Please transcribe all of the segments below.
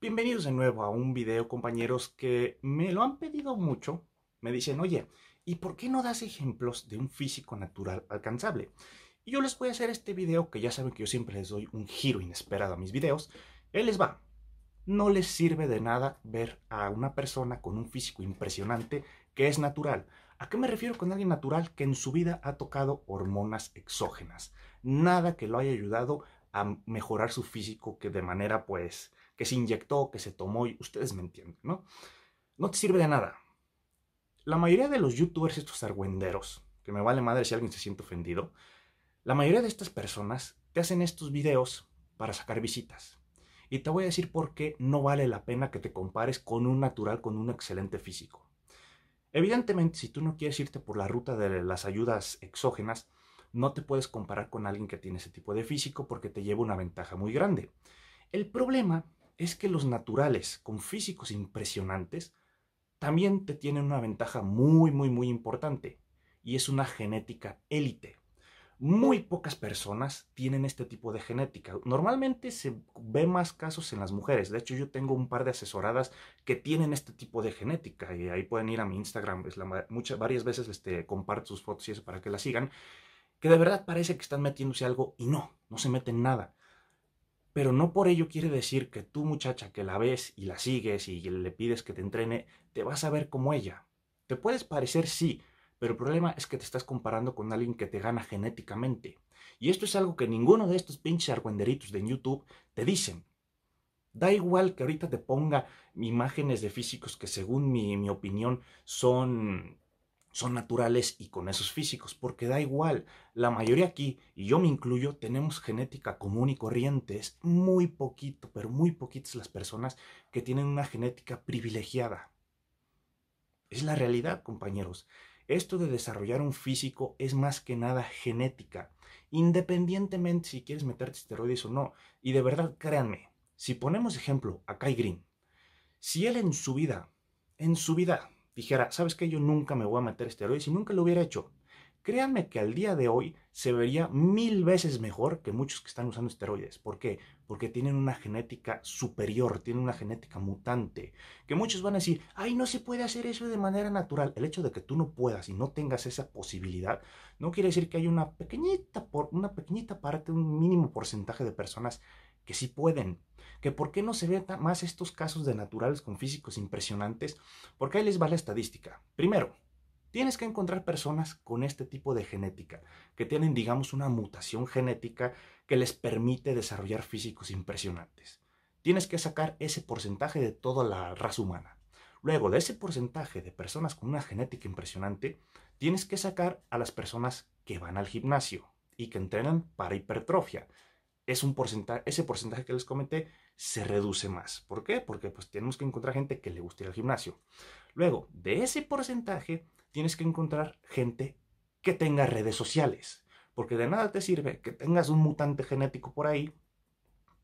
Bienvenidos de nuevo a un video, compañeros, que me lo han pedido mucho. Me dicen, oye, ¿y por qué no das ejemplos de un físico natural alcanzable? Y yo les voy a hacer este video, que ya saben que yo siempre les doy un giro inesperado a mis videos. Él les va. No les sirve de nada ver a una persona con un físico impresionante que es natural. ¿A qué me refiero con alguien natural que en su vida ha tocado hormonas exógenas? Nada que lo haya ayudado a mejorar su físico que de manera, pues, que se inyectó, que se tomó, y ustedes me entienden, ¿no? No te sirve de nada. La mayoría de los youtubers, estos argüenderos, que me vale madre si alguien se siente ofendido, la mayoría de estas personas te hacen estos videos para sacar visitas. Y te voy a decir por qué no vale la pena que te compares con un natural, con un excelente físico. Evidentemente, si tú no quieres irte por la ruta de las ayudas exógenas, no te puedes comparar con alguien que tiene ese tipo de físico porque te lleva una ventaja muy grande. El problema es que los naturales con físicos impresionantes también te tienen una ventaja muy, muy, muy importante y es una genética élite. Muy pocas personas tienen este tipo de genética. Normalmente se ve más casos en las mujeres. De hecho, yo tengo un par de asesoradas que tienen este tipo de genética y ahí pueden ir a mi Instagram. muchas, varias veces este, comparto sus fotos y eso para que la sigan. Que de verdad parece que están metiéndose algo y no, no se meten nada pero no por ello quiere decir que tú muchacha que la ves y la sigues y le pides que te entrene, te vas a ver como ella. Te puedes parecer sí, pero el problema es que te estás comparando con alguien que te gana genéticamente. Y esto es algo que ninguno de estos pinches argüenderitos de YouTube te dicen. Da igual que ahorita te ponga imágenes de físicos que según mi, mi opinión son son naturales y con esos físicos, porque da igual, la mayoría aquí, y yo me incluyo, tenemos genética común y corriente, es muy poquito, pero muy poquitas las personas que tienen una genética privilegiada. Es la realidad, compañeros. Esto de desarrollar un físico es más que nada genética, independientemente si quieres meterte esteroides o no. Y de verdad, créanme, si ponemos ejemplo a Kai Green, si él en su vida, en su vida, dijera, ¿sabes que Yo nunca me voy a meter esteroides y nunca lo hubiera hecho. Créanme que al día de hoy se vería mil veces mejor que muchos que están usando esteroides. ¿Por qué? Porque tienen una genética superior, tienen una genética mutante. Que muchos van a decir, ay, no se puede hacer eso de manera natural. El hecho de que tú no puedas y no tengas esa posibilidad, no quiere decir que hay una pequeñita, por, una pequeñita parte, un mínimo porcentaje de personas que sí pueden que por qué no se ven más estos casos de naturales con físicos impresionantes, porque ahí les va la estadística. Primero, tienes que encontrar personas con este tipo de genética, que tienen, digamos, una mutación genética que les permite desarrollar físicos impresionantes. Tienes que sacar ese porcentaje de toda la raza humana. Luego, de ese porcentaje de personas con una genética impresionante, tienes que sacar a las personas que van al gimnasio y que entrenan para hipertrofia, es un porcentaje, ese porcentaje que les comenté se reduce más. ¿Por qué? Porque pues tenemos que encontrar gente que le guste ir al gimnasio. Luego, de ese porcentaje, tienes que encontrar gente que tenga redes sociales. Porque de nada te sirve que tengas un mutante genético por ahí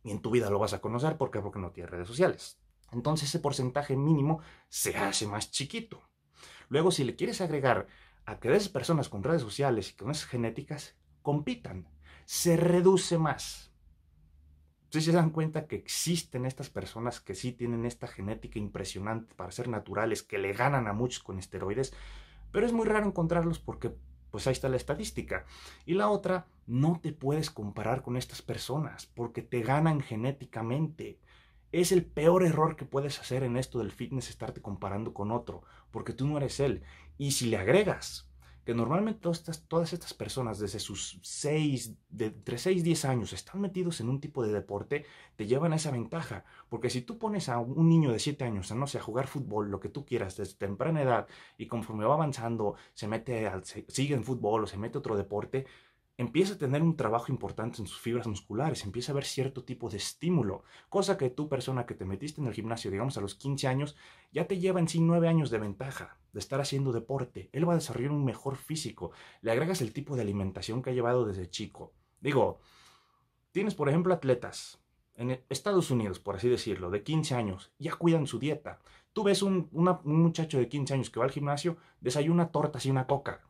y en tu vida lo vas a conocer. ¿Por Porque no tiene redes sociales. Entonces ese porcentaje mínimo se hace más chiquito. Luego, si le quieres agregar a que esas personas con redes sociales y con esas genéticas compitan, se reduce más. Ustedes se dan cuenta que existen estas personas que sí tienen esta genética impresionante para ser naturales, que le ganan a muchos con esteroides, pero es muy raro encontrarlos porque pues ahí está la estadística. Y la otra, no te puedes comparar con estas personas porque te ganan genéticamente. Es el peor error que puedes hacer en esto del fitness, estarte comparando con otro, porque tú no eres él. Y si le agregas que normalmente todas estas, todas estas personas desde sus 6, de, entre 6 y 10 años están metidos en un tipo de deporte, te llevan a esa ventaja. Porque si tú pones a un niño de 7 años a, no sé, a jugar fútbol, lo que tú quieras, desde temprana edad, y conforme va avanzando, se mete al, sigue en fútbol o se mete otro deporte, empieza a tener un trabajo importante en sus fibras musculares, empieza a ver cierto tipo de estímulo, cosa que tú, persona que te metiste en el gimnasio, digamos a los 15 años, ya te lleva en sí 9 años de ventaja de estar haciendo deporte. Él va a desarrollar un mejor físico, le agregas el tipo de alimentación que ha llevado desde chico. Digo, tienes por ejemplo atletas en Estados Unidos, por así decirlo, de 15 años, ya cuidan su dieta. Tú ves un, muchacho de 15 años que va al gimnasio, desayuna tortas y una coca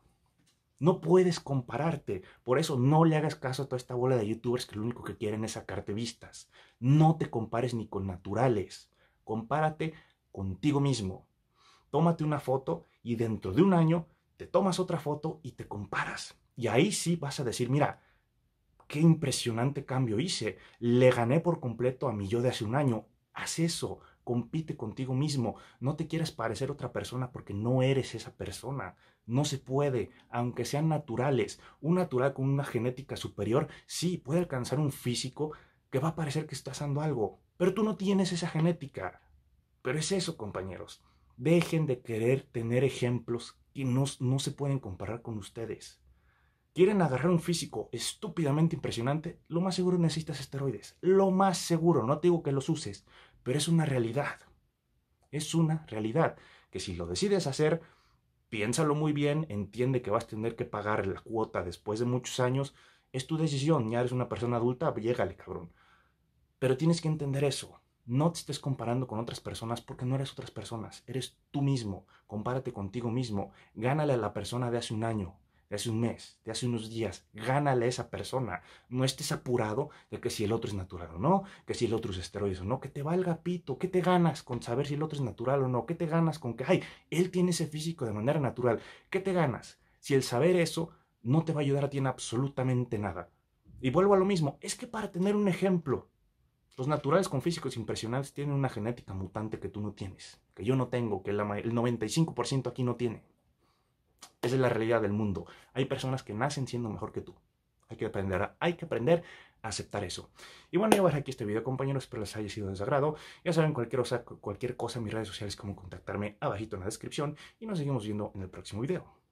no puedes compararte. Por eso no le hagas caso a toda esta bola de youtubers que lo único que quieren es sacarte vistas. No te compares ni con naturales. Compárate contigo mismo. Tómate una foto y dentro de un año te tomas otra foto y te comparas. Y ahí sí vas a decir, mira, qué impresionante cambio hice. Le gané por completo a mi yo de hace un año. Haz eso, compite contigo mismo. No te quieras parecer otra persona porque no eres esa persona. No se puede, aunque sean naturales. Un natural con una genética superior sí puede alcanzar un físico que va a parecer que está haciendo algo, pero tú no tienes esa genética. Pero es eso, compañeros. Dejen de querer tener ejemplos que no, no se pueden comparar con ustedes. Quieren agarrar un físico estúpidamente impresionante, lo más seguro necesitas esteroides. Lo más seguro, no te digo que los uses, pero es una realidad. Es una realidad que si lo decides hacer, piénsalo muy bien, entiende que vas a tener que pagar la cuota después de muchos años, es tu decisión, ya eres una persona adulta, llégale, cabrón. Pero tienes que entender eso. No te estés comparando con otras personas porque no eres otras personas, eres tú mismo. Compárate contigo mismo. Gánale a la persona de hace un año, de hace un mes, de hace unos días. Gánale a esa persona. No estés apurado de que si el otro es natural o no, que si el otro es esteroides o no, que te valga pito. ¿Qué te ganas con saber si el otro es natural o no? ¿Qué te ganas con que, ay, él tiene ese físico de manera natural? ¿Qué te ganas? Si el saber eso no te va a ayudar a ti en absolutamente nada. Y vuelvo a lo mismo, es que para tener un ejemplo, los naturales con físicos impresionantes tienen una genética mutante que tú no tienes, que yo no tengo, que el 95% aquí no tiene. Esa es la realidad del mundo. Hay personas que nacen siendo mejor que tú. Hay que aprender, hay que aprender a aceptar eso. Y bueno, yo voy a dejar aquí este video, compañeros. Espero les haya sido de Ya saben, cualquier cosa, cualquier cosa en mis redes sociales, como contactarme abajito en la descripción. Y nos seguimos viendo en el próximo video.